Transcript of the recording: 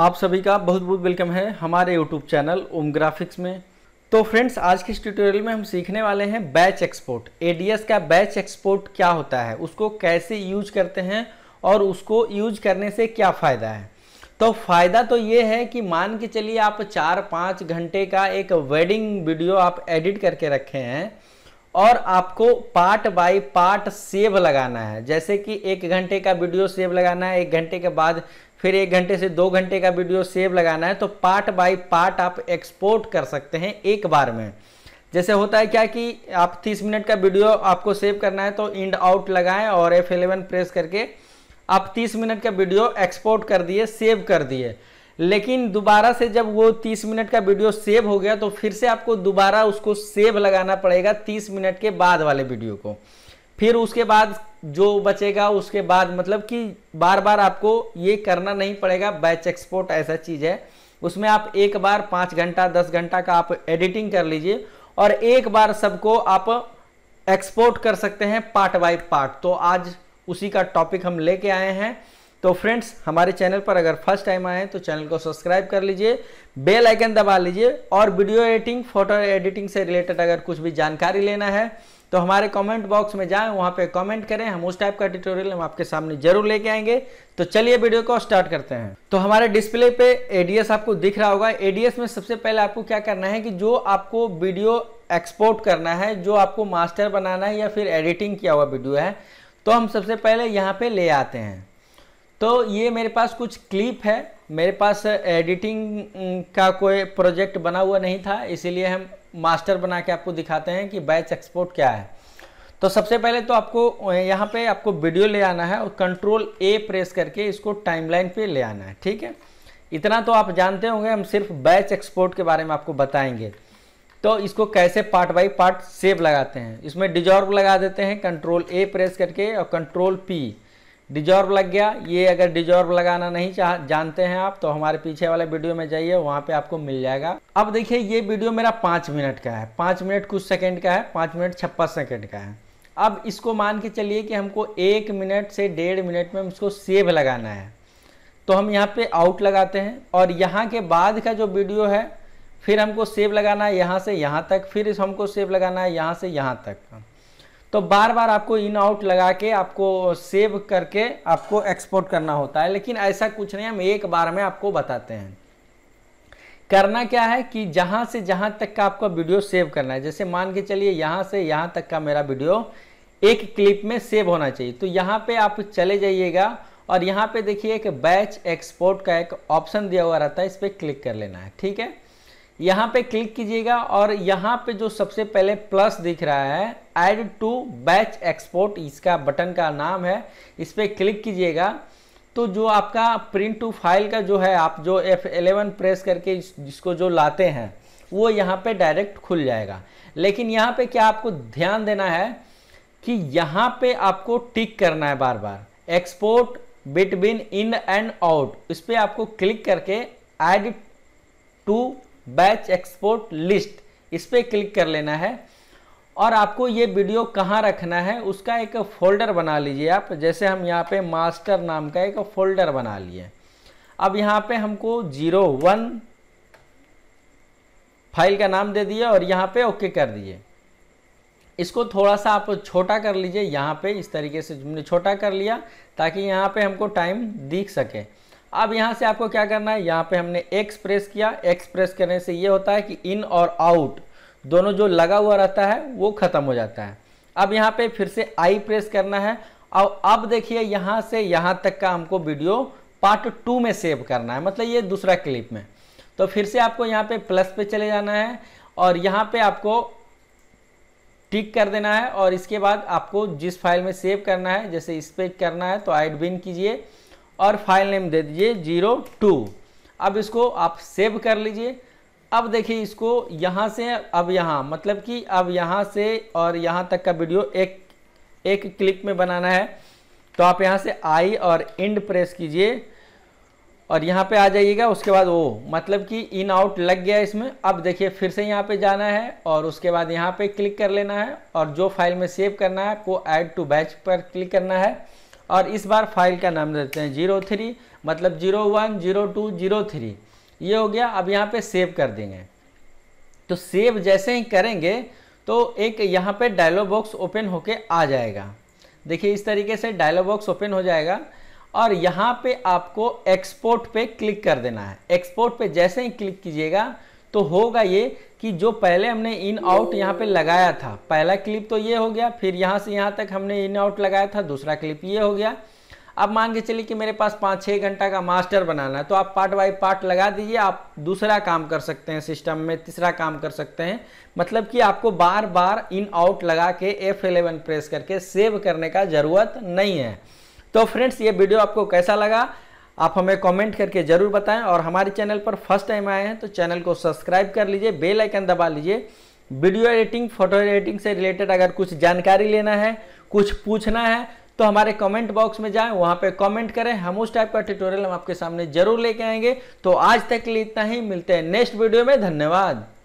आप सभी का बहुत बहुत वेलकम है हमारे यूट्यूब चैनल ओम ग्राफिक्स में तो फ्रेंड्स आज के इस ट्यूटोरियल में हम सीखने वाले हैं बैच एक्सपोर्ट एडीएस का बैच एक्सपोर्ट क्या होता है उसको कैसे यूज करते हैं और उसको यूज करने से क्या फ़ायदा है तो फ़ायदा तो ये है कि मान के चलिए आप चार पाँच घंटे का एक वेडिंग वीडियो आप एडिट करके रखे हैं और आपको पार्ट बाय पार्ट सेव लगाना है जैसे कि एक घंटे का वीडियो सेव लगाना है एक घंटे के बाद फिर एक घंटे से दो घंटे का वीडियो सेव लगाना है तो पार्ट बाय पार्ट आप एक्सपोर्ट कर सकते हैं एक बार में जैसे होता है क्या कि आप 30 मिनट का वीडियो आपको सेव करना है तो इंड आउट लगाएं और F11 प्रेस करके आप 30 मिनट का वीडियो एक्सपोर्ट कर दिए सेव कर दिए लेकिन दोबारा से जब वो 30 मिनट का वीडियो सेव हो गया तो फिर से आपको दोबारा उसको सेव लगाना पड़ेगा 30 मिनट के बाद वाले वीडियो को फिर उसके बाद जो बचेगा उसके बाद मतलब कि बार बार आपको ये करना नहीं पड़ेगा बैच एक्सपोर्ट ऐसा चीज़ है उसमें आप एक बार पाँच घंटा दस घंटा का आप एडिटिंग कर लीजिए और एक बार सबको आप एक्सपोर्ट कर सकते हैं पार्ट बाय पार्ट तो आज उसी का टॉपिक हम लेके आए हैं तो फ्रेंड्स हमारे चैनल पर अगर फर्स्ट टाइम आए तो चैनल को सब्सक्राइब कर लीजिए बेल आइकन दबा लीजिए और वीडियो एडिटिंग फोटो एडिटिंग से रिलेटेड अगर कुछ भी जानकारी लेना है तो हमारे कमेंट बॉक्स में जाएं वहाँ पे कमेंट करें हम उस टाइप का ट्यूटोरियल हम आपके सामने जरूर लेके आएंगे तो चलिए वीडियो को स्टार्ट करते हैं तो हमारे डिस्प्ले पे एडीएस आपको दिख रहा होगा एडीएस में सबसे पहले आपको क्या करना है कि जो आपको वीडियो एक्सपोर्ट करना है जो आपको मास्टर बनाना है या फिर एडिटिंग किया हुआ वीडियो है तो हम सबसे पहले यहाँ पे ले आते हैं तो ये मेरे पास कुछ क्लिप है मेरे पास एडिटिंग का कोई प्रोजेक्ट बना हुआ नहीं था इसीलिए हम मास्टर बना के आपको दिखाते हैं कि बैच एक्सपोर्ट क्या है तो सबसे पहले तो आपको यहाँ पे आपको वीडियो ले आना है और कंट्रोल ए प्रेस करके इसको टाइमलाइन पे ले आना है ठीक है इतना तो आप जानते होंगे हम सिर्फ बैच एक्सपोर्ट के बारे में आपको बताएंगे तो इसको कैसे पार्ट बाई पार्ट सेव लगाते हैं इसमें डिजॉर्व लगा देते हैं कंट्रोल ए प्रेस करके और कंट्रोल पी डिजॉर्व लग गया ये अगर डिजॉर्व लगाना नहीं चाह जानते हैं आप तो हमारे पीछे वाले वीडियो में जाइए वहाँ पे आपको मिल जाएगा अब देखिए ये वीडियो मेरा पाँच मिनट का है पाँच मिनट कुछ सेकंड का है पाँच मिनट छप्पन सेकंड का है अब इसको मान के चलिए कि हमको एक मिनट से डेढ़ मिनट में इसको सेव लगाना है तो हम यहाँ पे आउट लगाते हैं और यहाँ के बाद का जो वीडियो है फिर हमको सेव लगाना है यहाँ से यहाँ तक फिर हमको सेव लगाना है यहाँ से यहाँ तक तो बार बार आपको इन आउट लगा के आपको सेव करके आपको एक्सपोर्ट करना होता है लेकिन ऐसा कुछ नहीं हम एक बार में आपको बताते हैं करना क्या है कि जहाँ से जहाँ तक का आपका वीडियो सेव करना है जैसे मान के चलिए यहाँ से यहाँ तक का मेरा वीडियो एक क्लिप में सेव होना चाहिए तो यहाँ पे आप चले जाइएगा और यहाँ पे देखिए एक बैच एक्सपोर्ट का एक ऑप्शन दिया हुआ रहता है इस पर क्लिक कर लेना है ठीक है यहाँ पे क्लिक कीजिएगा और यहाँ पे जो सबसे पहले प्लस दिख रहा है ऐड टू बैच एक्सपोर्ट इसका बटन का नाम है इस पर क्लिक कीजिएगा तो जो आपका प्रिंट टू फाइल का जो है आप जो F11 प्रेस करके जिसको जो लाते हैं वो यहाँ पे डायरेक्ट खुल जाएगा लेकिन यहाँ पे क्या आपको ध्यान देना है कि यहाँ पे आपको टिक करना है बार बार export between in and out इस पर आपको क्लिक करके add to batch export list इस पर क्लिक कर लेना है और आपको ये वीडियो कहाँ रखना है उसका एक फोल्डर बना लीजिए आप जैसे हम यहाँ पे मास्टर नाम का एक फोल्डर बना लिए अब यहाँ पे हमको जीरो वन फाइल का नाम दे दिए और यहाँ पे ओके कर दिए इसको थोड़ा सा आप छोटा कर लीजिए यहाँ पे इस तरीके से हमने छोटा कर लिया ताकि यहाँ पे हमको टाइम दिख सके अब यहाँ से आपको क्या करना है यहाँ पे हमने एक्स प्रेस किया एक्स प्रेस करने से ये होता है कि इन और आउट दोनों जो लगा हुआ रहता है वो ख़त्म हो जाता है अब यहाँ पे फिर से आई प्रेस करना है और अब देखिए यहाँ से यहाँ तक का हमको वीडियो पार्ट टू में सेव करना है मतलब ये दूसरा क्लिप में तो फिर से आपको यहाँ पे प्लस पे चले जाना है और यहाँ पे आपको टिक कर देना है और इसके बाद आपको जिस फाइल में सेव करना है जैसे इस पर करना है तो ऐड बिन कीजिए और फाइल नेम दे दीजिए जीरो टू अब इसको आप सेव कर लीजिए अब देखिए इसको यहाँ से अब यहाँ मतलब कि अब यहाँ से और यहाँ तक का वीडियो एक एक क्लिप में बनाना है तो आप यहाँ से आई और इंड प्रेस कीजिए और यहाँ पे आ जाइएगा उसके बाद वो मतलब कि इन आउट लग गया इसमें अब देखिए फिर से यहाँ पे जाना है और उसके बाद यहाँ पे क्लिक कर लेना है और जो फाइल में सेव करना है को ऐड टू बैच पर क्लिक करना है और इस बार फाइल का नाम देते हैं जीरो थ्री मतलब zero one zero two zero three ये हो गया अब यहाँ पे सेव कर देंगे तो सेव जैसे ही करेंगे तो एक यहाँ पे डायलॉग बॉक्स ओपन होके आ जाएगा देखिए इस तरीके से डायलॉग बॉक्स ओपन हो जाएगा और यहाँ पे आपको एक्सपोर्ट पे क्लिक कर देना है एक्सपोर्ट पे जैसे ही क्लिक कीजिएगा तो होगा ये कि जो पहले हमने इन आउट यहाँ पे लगाया था पहला क्लिप तो ये हो गया फिर यहाँ से यहाँ तक हमने इन आउट लगाया था दूसरा क्लिप ये हो गया अब मान के चलिए कि मेरे पास पाँच छः घंटा का मास्टर बनाना है तो आप पार्ट बाई पार्ट लगा दीजिए आप दूसरा काम कर सकते हैं सिस्टम में तीसरा काम कर सकते हैं मतलब कि आपको बार बार इन आउट लगा के एफ एलेवन प्रेस करके सेव करने का ज़रूरत नहीं है तो फ्रेंड्स ये वीडियो आपको कैसा लगा आप हमें कमेंट करके ज़रूर बताएं और हमारे चैनल पर फर्स्ट टाइम आए हैं तो चैनल को सब्सक्राइब कर लीजिए बेल आइकन दबा लीजिए वीडियो एडिटिंग फोटो एडिटिंग से रिलेटेड अगर कुछ जानकारी लेना है कुछ पूछना है तो हमारे कमेंट बॉक्स में जाएं वहां पे कमेंट करें हम उस टाइप का ट्यूटोरियल हम आपके सामने जरूर लेके आएंगे तो आज तक के लिए इतना ही मिलते हैं नेक्स्ट वीडियो में धन्यवाद